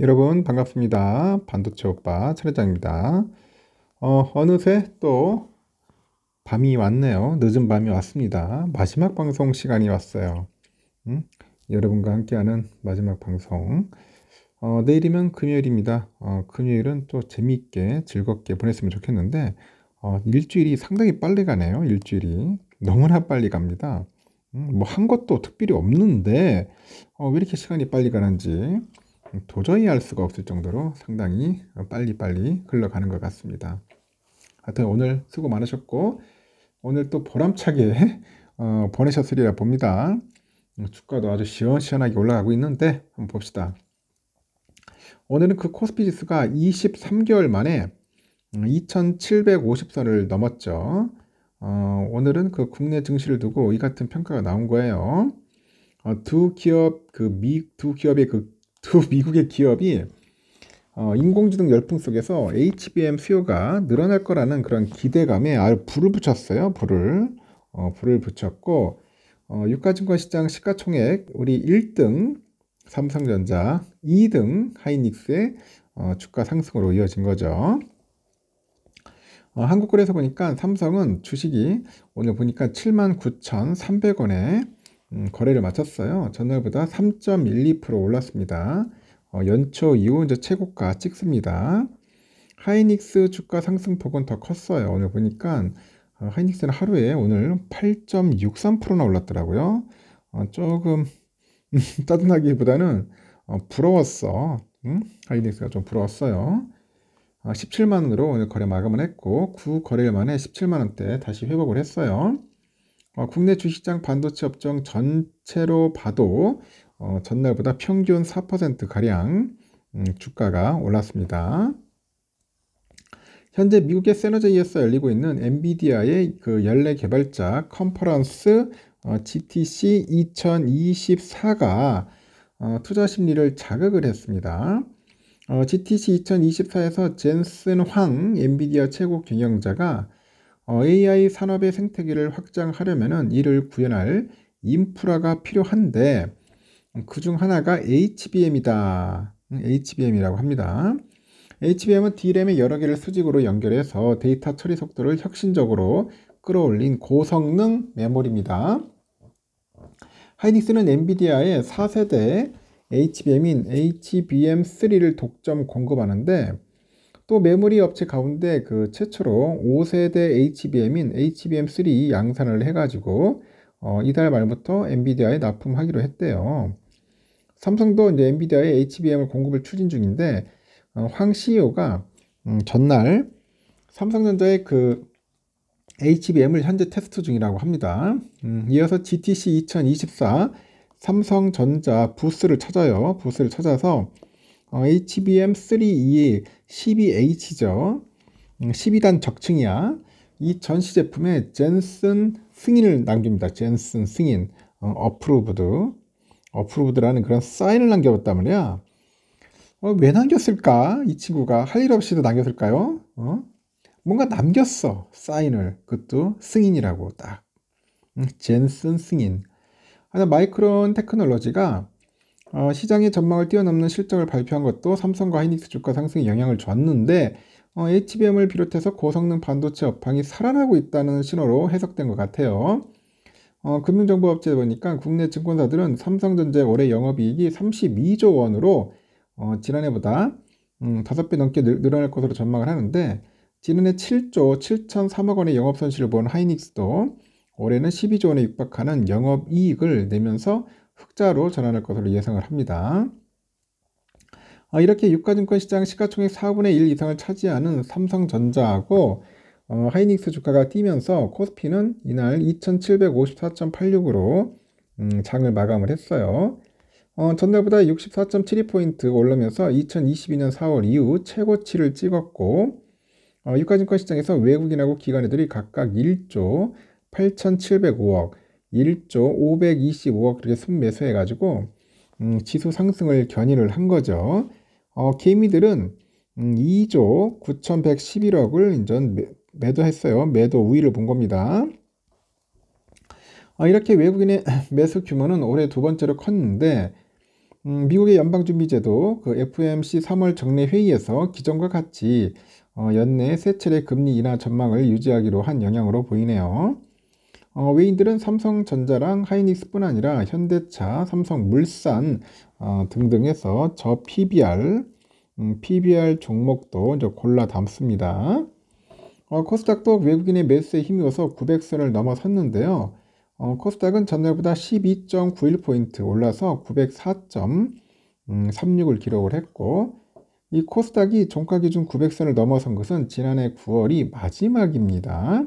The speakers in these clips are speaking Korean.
여러분 반갑습니다. 반도체 오빠 차례장입니다. 어, 어느새 또 밤이 왔네요. 늦은 밤이 왔습니다. 마지막 방송 시간이 왔어요. 응? 음? 여러분과 함께하는 마지막 방송. 어, 내일이면 금요일입니다. 어, 금요일은 또 재미있게 즐겁게 보냈으면 좋겠는데 어, 일주일이 상당히 빨리 가네요. 일주일이 너무나 빨리 갑니다. 응? 음, 뭐한 것도 특별히 없는데 어, 왜 이렇게 시간이 빨리 가는지 도저히 알 수가 없을 정도로 상당히 빨리빨리 흘러가는 것 같습니다. 하여튼 오늘 수고 많으셨고 오늘 또 보람차게 어, 보내셨으리라 봅니다. 주가도 아주 시원시원하게 올라가고 있는데 한번 봅시다. 오늘은 그 코스피 지수가 23개월 만에 2750선을 음, 넘었죠. 어, 오늘은 그 국내 증시를 두고 이 같은 평가가 나온 거예요. 어, 두 기업 그미두 기업의 그두 미국의 기업이 어, 인공지능 열풍 속에서 HBM 수요가 늘어날 거라는 그런 기대감에 아예 불을 붙였어요. 불을 어, 불을 붙였고 어, 유가증권 시장 시가총액 우리 1등 삼성전자, 2등 하이닉스의 어, 주가 상승으로 이어진 거죠. 어, 한국거래소 보니까 삼성은 주식이 오늘 보니까 79,300원에 음, 거래를 마쳤어요. 전날보다 3.12% 올랐습니다. 어, 연초 이후 이제 최고가 찍습니다. 하이닉스 주가 상승폭은 더 컸어요. 오늘 보니까 어, 하이닉스는 하루에 오늘 8.63%나 올랐더라고요. 어, 조금 짜증나기보다는 어, 부러웠어. 응? 음, 하이닉스가 좀 부러웠어요. 어, 17만 원으로 오늘 거래 마감을 했고 9거래일 만에 17만 원대 다시 회복을 했어요. 어, 국내 주식장 반도체 업종 전체로 봐도 어, 전날보다 평균 4% 가량 음, 주가가 올랐습니다. 현재 미국의 세너제이에서 열리고 있는 엔비디아의 그 연례 개발자 컨퍼런스 어, GTC 2024가 어, 투자 심리를 자극을 했습니다. 어, GTC 2024에서 젠슨 황 엔비디아 최고 경영자가 어, AI 산업의 생태계를 확장하려면 이를 구현할 인프라가 필요한데 그 중 하나가 HBM이다. 음, HBM이라고 합니다. HBM은 D램의 여러 개를 수직으로 연결해서 데이터 처리 속도를 혁신적으로 끌어올린 고성능 메모리입니다. 하이닉스는 엔비디아의 4세대 HBM인 HBM3를 독점 공급하는데 또 메모리 업체 가운데 그 최초로 5세대 HBM인 HBM3 양산을 해가지고 어, 이달 말부터 엔비디아에 납품하기로 했대요. 삼성도 이제 엔비디아에 HBM을 공급을 추진 중인데 어, 황 CEO가 음, 전날 삼성전자의 그 HBM을 현재 테스트 중이라고 합니다. 음, 이어서 GTC 2024 삼성전자 부스를 찾아요. 부스를 찾아서 HBM321 12H죠. 12단 적층이야. 이 전시 제품에 젠슨 승인을 남깁니다. 젠슨 승인, 어프로브드, 어프로브드라는 그런 사인을 남겨봤단 말이야. 어, 왜 남겼을까? 이 친구가 할 일 없이도 남겼을까요? 어? 뭔가 남겼어. 사인을. 그것도 승인이라고 딱. 음, 젠슨 승인. 하나 마이크론 테크놀로지가 어, 시장의 전망을 뛰어넘는 실적을 발표한 것도 삼성과 하이닉스 주가 상승에 영향을 줬는데 어, HBM을 비롯해서 고성능 반도체 업황이 살아나고 있다는 신호로 해석된 것 같아요. 어, 금융정보업체 에 보니까 국내 증권사들은 삼성전자 올해 영업이익이 32조 원으로 어, 지난해보다 음, 5배 넘게 늘, 어날 것으로 전망을 하는데 지난해 7조 7,003억 원의 영업 손실을 본 하이닉스도 올해는 12조 원에 육박하는 영업이익을 내면서 흑자로 전환할 것으로 예상을 합니다. 아, 이렇게 유가증권 시장 시가총액 4분의 1 이상을 차지하는 삼성전자하고 어, 하이닉스 주가가 뛰면서 코스피는 이날 2754.86으로 음, 장을 마감을 했어요. 어, 전날보다 64.72포인트 올르면서 2022년 4월 이후 최고치를 찍었고 어, 유가증권 시장에서 외국인하고 기관들이 각각 1조 8,705억 1조 525억 이렇게 순매수해가지고 음, 지수 상승을 견인을 한 거죠. 어, 개미들은 음, 2조 9,111억을 인전 매, 도했어요 매도 우위를 본 겁니다. 어, 이렇게 외국인의 매수 규모는 올해 두 번째로 컸는데 음, 미국의 연방준비제도 그 FOMC 3월 정례 회의에서 기존과 같이 어, 연내 세 차례 금리 인하 전망을 유지하기로 한 영향으로 보이네요. 어, 외인들은 삼성전자랑 하이닉스뿐 아니라 현대차, 삼성물산 어, 등등 해서 저 PBR, 음, PBR 종목도 이제 골라 담습니다. 어, 코스닥도 외국인의 매수에 힘입어서 900선을 넘어섰는데요. 어, 코스닥은 전날보다 12.91포인트 올라서 904.36을 음, 기록을 했고 이 코스닥이 종가 기준 900선을 넘어선 것은 지난해 9월이 마지막입니다.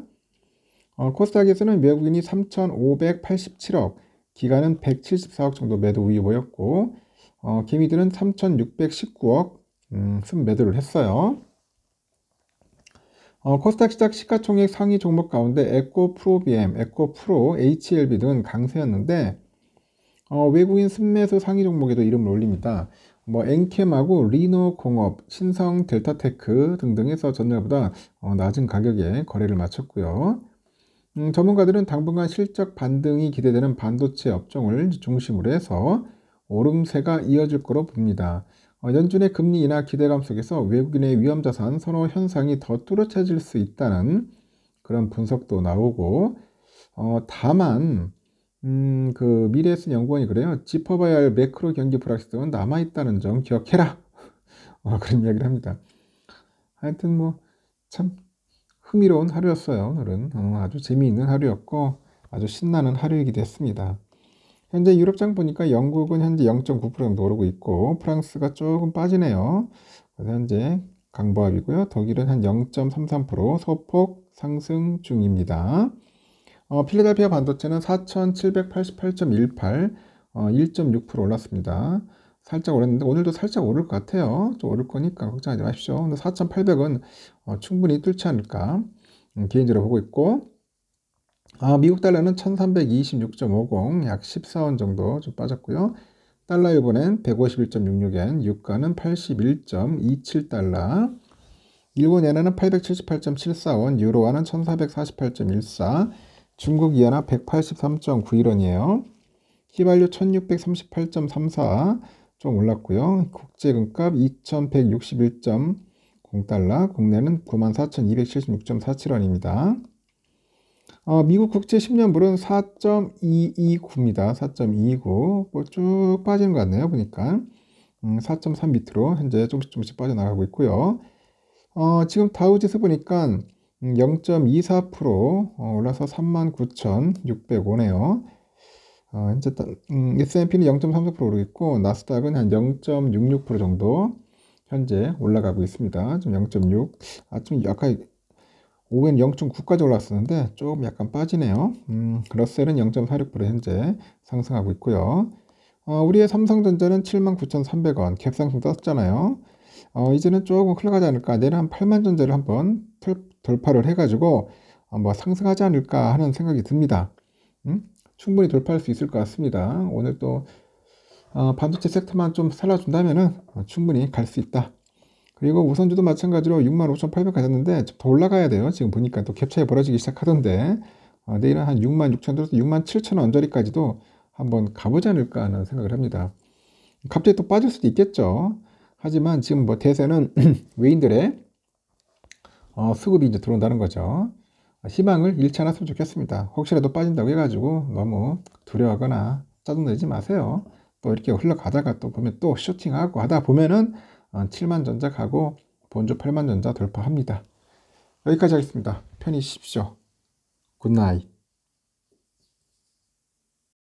어, 코스닥에서는 외국인이 3,587억, 기간은 174억 정도 매도 우위 보였고 어, 개미들은 3,619억 음, 순매도를 했어요. 어, 코스닥 시작 시가총액 상위 종목 가운데 에코 프로비엠, 에코 프로, HLB 등은 강세였는데 어, 외국인 순매수 상위 종목에도 이름을 올립니다. 뭐 엔캠하고 리노공업, 신성 델타테크 등등에서 전날보다 어, 낮은 가격에 거래를 마쳤고요. 음, 전문가들은 당분간 실적 반등이 기대되는 반도체 업종을 중심으로 해서 오름세가 이어질 거로 봅니다. 어, 연준의 금리 인하 기대감 속에서 외국인의 위험 자산 선호 현상이 더 뚜렷해질 수 있다는 그런 분석도 나오고 어, 다만 음, 그 미래에쓴 연구원이 그래요. 짚어봐야 할 매크로 경기 불확실성은 남아 있다는 점 기억해라. 어, 그런 이야기를 합니다. 하여튼 뭐참 흥미로운 하루였어요. 오늘은 어, 아주 재미있는 하루였고 아주 신나는 하루이기도 했습니다. 현재 유럽장 보니까 영국은 현재 0.9% 정도 오르고 있고 프랑스가 조금 빠지네요. 현재 강보합이고요. 독일은 한 0.33% 소폭 상승 중입니다. 어, 필라델피아 반도체는 4,788.18, 어, 1.6% 올랐습니다. 살짝 오랐는데 오늘도 살짝 오를 것 같아요. 좀 오를 거니까 걱정하지 마십시오. 근데 4,800은 어, 충분히 뚫지 않을까 음, 개인적으로 보고 있고 아, 미국 달러는 1326.50, 약 14원 정도 좀 빠졌고요. 달러 일본엔 151.66엔, 유가는 81.27달러, 일본 엔화는 878.74원, 유로화는 1448.14, 중국 이하나 183.91원이에요. 휘발유 1638.34, 좀 올랐고요. 국제 금값 2,161.0달러, 국내는 94,276.47원입니다. 어, 미국 국제 10년물은 4.229입니다. 4.229. 뭐쭉 빠지는 것 같네요. 보니까. 음, 4.3 밑으로 현재 조금씩 조금씩 빠져나가고 있고요. 어, 지금 다우지수 보니까 0.24% 음, 어, 올라서 3 9 6 0 0원에요 어, 현재 음, S&P는 0.34% 오르겠고 나스닥은 한 0.66% 정도 현재 올라가고 있습니다. 좀 0.6, 아 좀 약간 오후는 0.9까지 올랐었는데 조금 약간 빠지네요. 음, 러셀은 0.46% 현재 상승하고 있고요. 어, 우리의 삼성전자는 79,300원 갭상승 떴잖아요. 어, 이제는 조금 흘러가지 않을까. 내일 한 8만 전자를 한번 돌파를 해가지고 어, 뭐 상승하지 않을까 하는 생각이 듭니다. 음? 충분히 돌파할 수 있을 것 같습니다. 오늘 또 어, 반도체 섹터만 좀 살려준다면은 어, 충분히 갈 수 있다. 그리고 우선주도 마찬가지로 65,800 가졌는데 더 올라가야 돼요. 지금 보니까 또갭차에 벌어지기 시작하던데 어, 내일은 한 66,000원에서 67,000원 저리까지도 한번 가보지 않을까 하는 생각을 합니다. 갑자기 또 빠질 수도 있겠죠. 하지만 지금 뭐 대세는 외인들의 수급이 이제 들어온다는 거죠. 희망을 잃지않았으면 좋겠습니다. 혹시라도 빠진다고 해가지고 너무 두려워하거나 짜증내지 마세요. 또 이렇게 흘러가다가 또 보면 또 쇼팅하고 하다 보면은 7만전자 어, 가고 본조 8만전자 돌파합니다. 여기까지 하겠습니다. 편히 쉬십시오. 굿나잇.